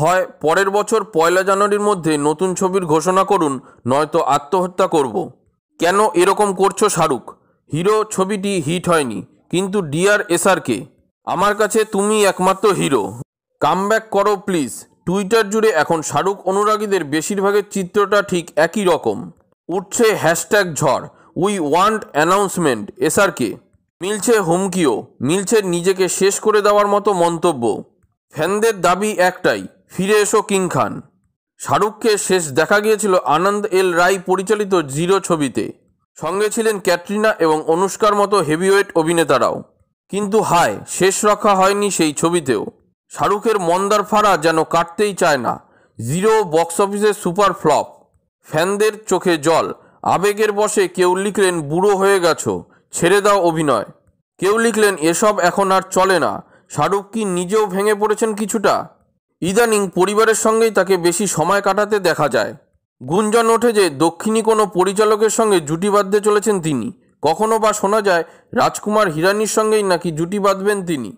হয় পরের বছর পয়লা জানুয়ারির মধ্যে নতুন ছবির ঘোষণা করুন নয়তো আত্মহত্যা করব। কেন এরকম করছো শাহরুখ হিরো ছবিটি হিট হয়নি কিন্তু ডিয়ার এসআরকে আমার কাছে তুমি একমাত্র হিরো কাম ব্যাক করো প্লিজ টুইটার জুড়ে এখন শাহরুখ অনুরাগীদের বেশিরভাগের চিত্রটা ঠিক একই রকম উঠছে হ্যাশট্যাগ ঝড় উই ওয়ান্ট অ্যানাউন্সমেন্ট এসআরকে মিলছে হুমকিও মিলছে নিজেকে শেষ করে দেওয়ার মতো মন্তব্য ফ্যানদের দাবি একটাই ফিরে এসো কিং খান শাহরুখকে শেষ দেখা গিয়েছিল আনন্দ এল রাই পরিচালিত জিরো ছবিতে সঙ্গে ছিলেন ক্যাটরিনা এবং অনুষ্কার মতো হেভিওয়েট অভিনেতারাও কিন্তু হায় শেষ রক্ষা হয়নি সেই ছবিতেও শাহরুখের মন্দার ফাড়া যেন কাটতেই চায় না জিরো বক্স অফিসে সুপার ফ্লপ ফ্যানদের চোখে জল আবেগের বসে কেউ লিখলেন বুড়ো হয়ে গেছো ছেড়ে দাও অভিনয় কেউ লিখলেন এসব এখন আর চলে না শাহরুখ কি নিজেও ভেঙে পড়েছেন কিছুটা ইদানিং পরিবারের সঙ্গেই তাকে বেশি সময় কাটাতে দেখা যায় গুঞ্জন ওঠে যে দক্ষিণী কোনো পরিচালকের সঙ্গে জুটি বাঁধতে চলেছেন তিনি কখনো বা শোনা যায় রাজকুমার হিরানির সঙ্গেই নাকি জুটি বাঁধবেন তিনি